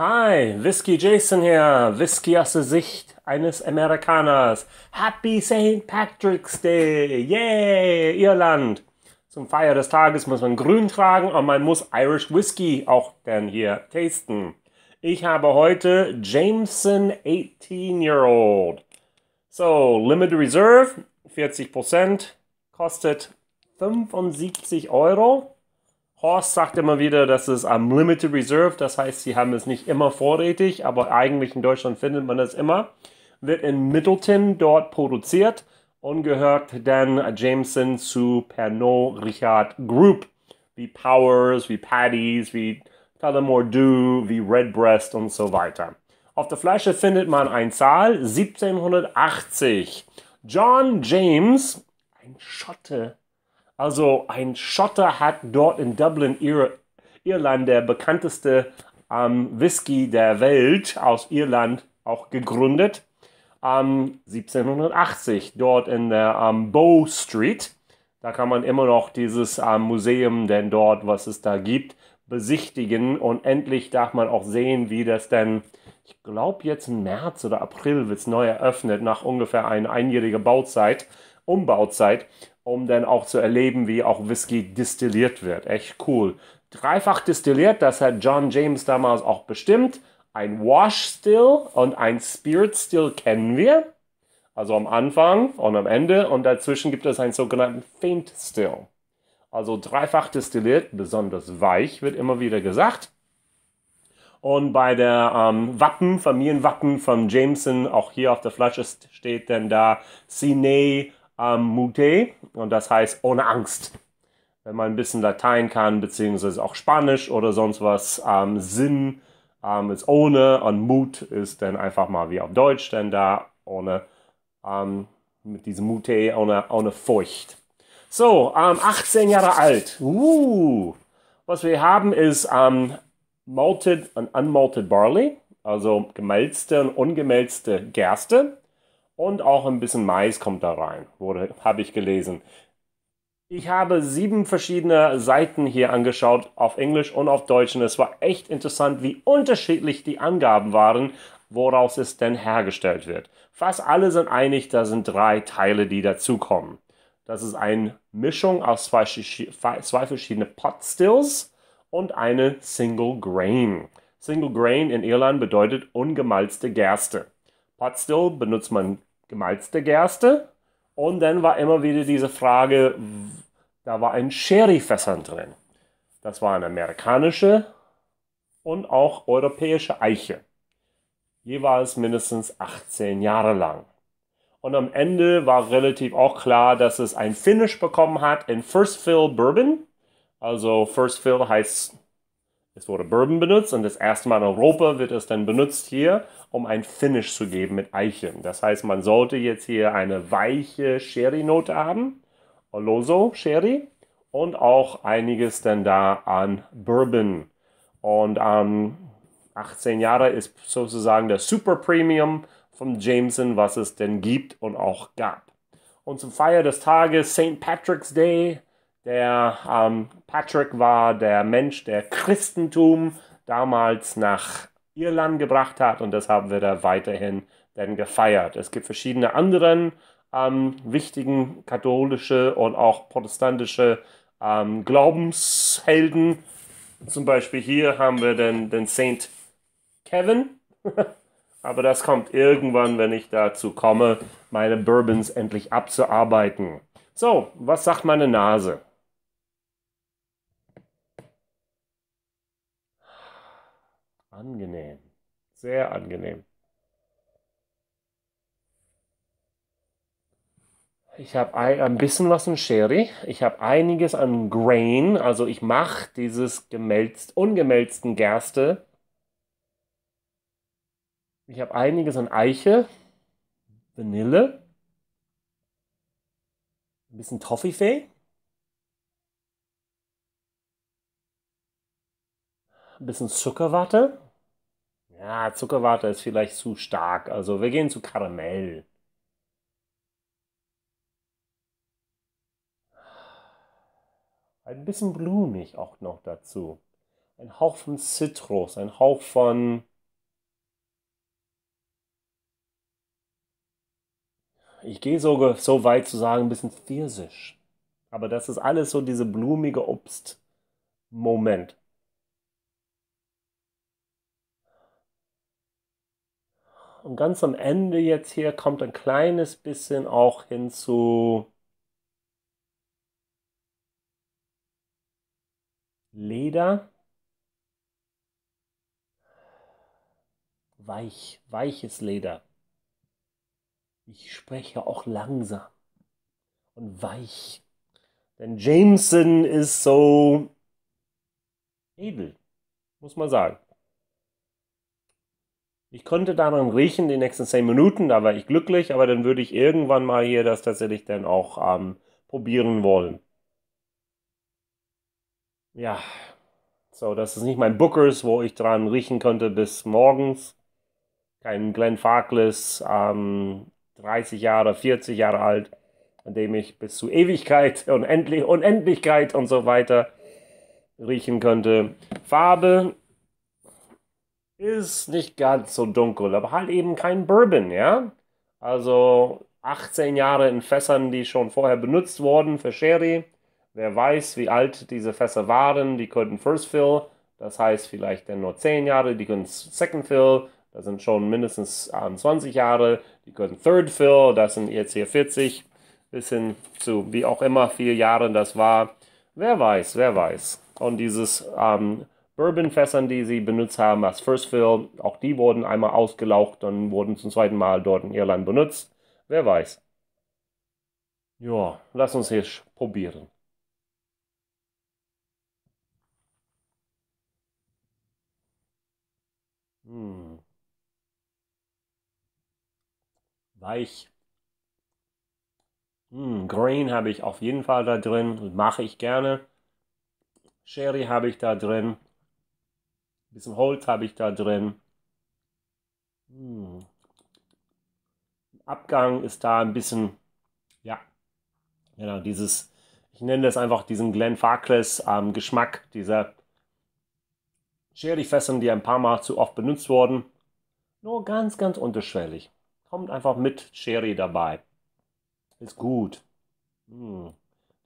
Hi, Whiskey Jason hier, Whiskey aus der Sicht eines Amerikaners. Happy St. Patrick's Day, yay, Irland. Zum Feier des Tages muss man grün tragen und man muss Irish Whiskey auch dann hier tasten. Ich habe heute Jameson 18 Year Old. So, Limited Reserve, 40%, kostet 75 Euro. Horst sagt immer wieder, das ist Limited Reserve, das heißt, sie haben es nicht immer vorrätig, aber eigentlich in Deutschland findet man es immer. Wird in Middleton dort produziert und gehört dann Jameson zu Pernod Richard Group, wie Powers, wie Paddy's, wie Tullamore Dew, wie Redbreast und so weiter. Auf der Flasche findet man ein Zahl 1780. John James, ein Schotte, also ein Schotter hat dort in Dublin, Ir Irland, der bekannteste ähm, Whisky der Welt aus Irland auch gegründet. Ähm, 1780 dort in der ähm, Bow Street. Da kann man immer noch dieses ähm, Museum denn dort, was es da gibt, besichtigen. Und endlich darf man auch sehen, wie das denn, ich glaube jetzt im März oder April wird es neu eröffnet, nach ungefähr einer einjährigen Bauzeit, Umbauzeit um dann auch zu erleben, wie auch Whisky distilliert wird. Echt cool. Dreifach distilliert, das hat John James damals auch bestimmt. Ein Wash Still und ein Spirit Still kennen wir. Also am Anfang und am Ende und dazwischen gibt es einen sogenannten Faint Still. Also dreifach distilliert, besonders weich, wird immer wieder gesagt. Und bei der ähm, Wappen, Familienwappen von Jameson, auch hier auf der Flasche steht dann da Sine mute und das heißt ohne Angst. Wenn man ein bisschen Latein kann, beziehungsweise auch Spanisch oder sonst was, ähm, Sinn ähm, ist ohne und Mut ist dann einfach mal wie auf Deutsch, denn da ohne, ähm, mit diesem Mute, ohne, ohne Furcht. So, 18 ähm, Jahre alt. Uh, was wir haben ist ähm, malted und unmalted barley, also gemälzte und ungemälzte Gerste und auch ein bisschen Mais kommt da rein, wurde habe ich gelesen. Ich habe sieben verschiedene Seiten hier angeschaut, auf Englisch und auf Deutsch, und es war echt interessant, wie unterschiedlich die Angaben waren, woraus es denn hergestellt wird. Fast alle sind einig, da sind drei Teile, die dazukommen. Das ist eine Mischung aus zwei, zwei verschiedene Pot Stills und eine Single Grain. Single Grain in Irland bedeutet ungemalzte Gerste. Pot Still benutzt man gemalzte Gerste. Und dann war immer wieder diese Frage, da war ein Sherry-Fässern drin. Das war eine amerikanische und auch europäische Eiche. Jeweils mindestens 18 Jahre lang. Und am Ende war relativ auch klar, dass es ein Finish bekommen hat in First Fill Bourbon. Also First Fill heißt es wurde Bourbon benutzt und das erste Mal in Europa wird es dann benutzt hier, um ein Finish zu geben mit Eichen. Das heißt, man sollte jetzt hier eine weiche Sherry-Note haben, Oloso Sherry und auch einiges dann da an Bourbon. Und ähm, 18 Jahre ist sozusagen der Super Premium von Jameson, was es denn gibt und auch gab. Und zum Feier des Tages St. Patrick's Day der ähm, Patrick war der Mensch, der Christentum damals nach Irland gebracht hat und deshalb wird er weiterhin dann gefeiert. Es gibt verschiedene andere ähm, wichtigen katholische und auch protestantische ähm, Glaubenshelden. Zum Beispiel hier haben wir den, den Saint Kevin. Aber das kommt irgendwann, wenn ich dazu komme, meine Bourbons endlich abzuarbeiten. So, was sagt meine Nase? Angenehm. Sehr angenehm. Ich habe ein, ein, bisschen was in Sherry. Ich habe einiges an Grain. Also ich mache dieses gemälzt, ungemälzten Gerste. Ich habe einiges an Eiche, Vanille, ein bisschen Toffifee, ein bisschen Zuckerwatte. Ja, Zuckerwatte ist vielleicht zu stark. Also wir gehen zu Karamell. Ein bisschen blumig auch noch dazu. Ein Hauch von Zitrus, ein Hauch von... Ich gehe sogar so weit zu sagen, ein bisschen pfirsisch. Aber das ist alles so diese blumige Obst-Moment. Und ganz am Ende jetzt hier kommt ein kleines bisschen auch hinzu Leder. Weich, weiches Leder. Ich spreche auch langsam und weich. Denn Jameson ist so edel, muss man sagen. Ich konnte daran riechen, die nächsten zehn Minuten, da war ich glücklich, aber dann würde ich irgendwann mal hier das tatsächlich dann auch ähm, probieren wollen. Ja, so, das ist nicht mein Bookers, wo ich dran riechen könnte bis morgens. Kein Glenn Farkless, ähm, 30 Jahre, 40 Jahre alt, an dem ich bis zu Ewigkeit, und Unendlichkeit und so weiter riechen könnte. Farbe ist nicht ganz so dunkel, aber halt eben kein Bourbon, ja? Also 18 Jahre in Fässern, die schon vorher benutzt wurden für Sherry. Wer weiß, wie alt diese Fässer waren, die könnten First Fill, das heißt vielleicht dann nur 10 Jahre, die können Second Fill, das sind schon mindestens 20 Jahre, die können Third Fill, das sind jetzt hier 40, bis hin zu wie auch immer, vier Jahre das war. Wer weiß, wer weiß. Und dieses ähm, Bourbonfässern, die sie benutzt haben als First Fill. Auch die wurden einmal ausgelaucht und wurden zum zweiten Mal dort in Irland benutzt. Wer weiß. Ja, lass uns hier probieren. Hm. Weich. Hm, Grain habe ich auf jeden Fall da drin, mache ich gerne. Sherry habe ich da drin. Ein bisschen Holz habe ich da drin. Hm. Abgang ist da ein bisschen, ja, genau, dieses, ich nenne das einfach diesen Glenn Farkless ähm, Geschmack, dieser Sherryfässern, die ein paar Mal zu oft benutzt wurden. Nur ganz, ganz unterschwellig. Kommt einfach mit Sherry dabei. Ist gut. Hm.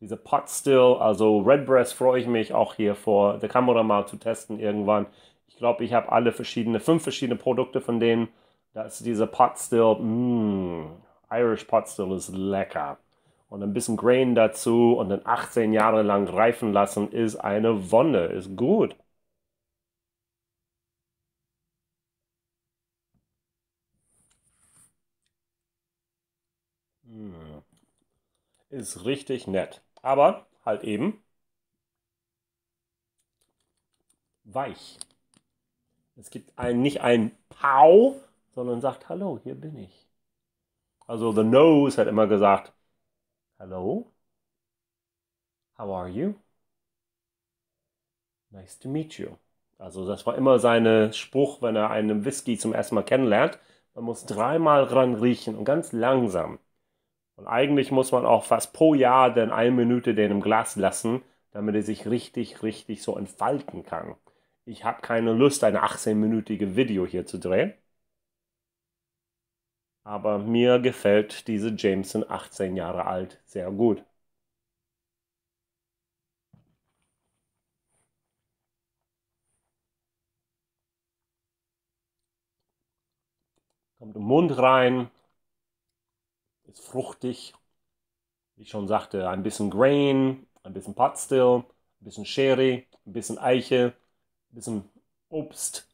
Diese Pot Still, also Redbreast freue ich mich auch hier vor der Kamera mal zu testen irgendwann. Ich glaube, ich habe alle verschiedene, fünf verschiedene Produkte von denen. Da ist diese Pot Still, mh, mm, Irish Pot Still ist lecker. Und ein bisschen Grain dazu und dann 18 Jahre lang reifen lassen ist eine Wonne, ist gut. Mm. Ist richtig nett. Aber halt eben weich. Es gibt einen, nicht ein Pau, sondern sagt, hallo, hier bin ich. Also The Nose hat immer gesagt, hello, how are you? Nice to meet you. Also das war immer sein Spruch, wenn er einen Whisky zum ersten Mal kennenlernt. Man muss dreimal dran riechen und ganz langsam. Und eigentlich muss man auch fast pro Jahr dann eine Minute den im Glas lassen, damit er sich richtig, richtig so entfalten kann ich habe keine Lust, ein 18 minütiges Video hier zu drehen. Aber mir gefällt diese Jameson 18 Jahre alt sehr gut. Kommt im Mund rein, ist fruchtig, wie ich schon sagte, ein bisschen Grain, ein bisschen Potstill, ein bisschen Sherry, ein bisschen Eiche, ein bisschen Obst,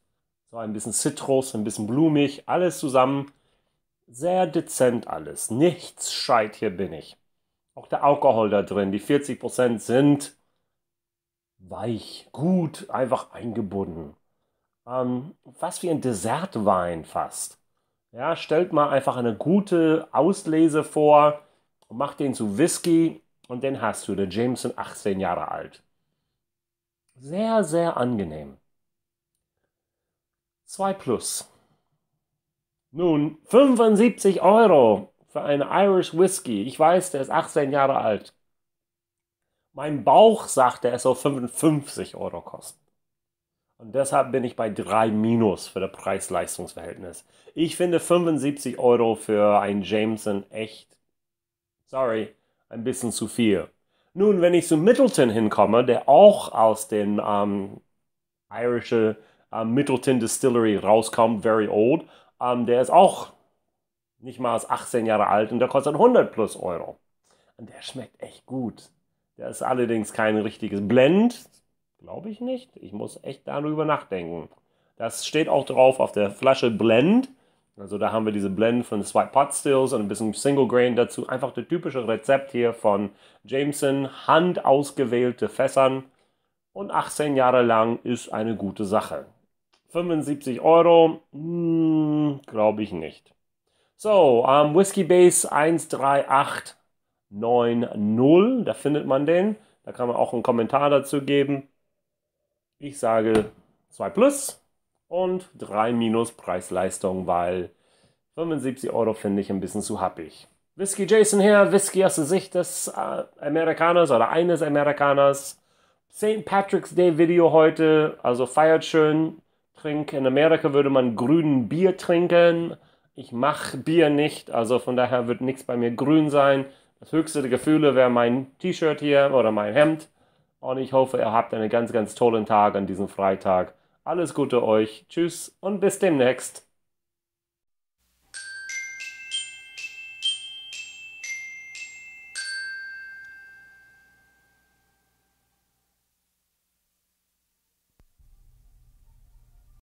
so ein bisschen Zitrus, ein bisschen blumig, alles zusammen. Sehr dezent alles. Nichts scheit, hier bin ich. Auch der Alkohol da drin, die 40% sind weich, gut, einfach eingebunden. Ähm, fast wie ein Dessertwein fast. Ja, stellt mal einfach eine gute Auslese vor und macht den zu Whisky und den hast du. Der Jameson, 18 Jahre alt. Sehr, sehr angenehm. 2 Plus. Nun, 75 Euro für einen Irish Whiskey. Ich weiß, der ist 18 Jahre alt. Mein Bauch sagt, der soll 55 Euro kosten. Und deshalb bin ich bei 3 minus für das Preis-Leistungs-Verhältnis. Ich finde 75 Euro für einen Jameson echt, sorry, ein bisschen zu viel. Nun, wenn ich zu Middleton hinkomme, der auch aus dem ähm, irischen äh, Middleton Distillery rauskommt, very old, ähm, der ist auch nicht mal 18 Jahre alt und der kostet 100 plus Euro. Und der schmeckt echt gut. Der ist allerdings kein richtiges Blend, glaube ich nicht. Ich muss echt darüber nachdenken. Das steht auch drauf auf der Flasche Blend. Also da haben wir diese Blenden von zwei Pot Stills und ein bisschen Single Grain dazu. Einfach das typische Rezept hier von Jameson. Hand ausgewählte Fässern. Und 18 Jahre lang ist eine gute Sache. 75 Euro? Hm, Glaube ich nicht. So, ähm, Whiskey Base 13890. Da findet man den. Da kann man auch einen Kommentar dazu geben. Ich sage 2 plus und 3 minus Preis-Leistung, weil 75 Euro finde ich ein bisschen zu happig. Whisky Jason her, Whisky aus der Sicht des äh, Amerikaners oder eines Amerikaners. St. Patrick's Day Video heute, also feiert schön. Trink in Amerika würde man grünen Bier trinken. Ich mache Bier nicht, also von daher wird nichts bei mir grün sein. Das höchste der Gefühle wäre mein T-Shirt hier oder mein Hemd. Und ich hoffe, ihr habt einen ganz, ganz tollen Tag an diesem Freitag. Alles Gute euch. Tschüss und bis demnächst.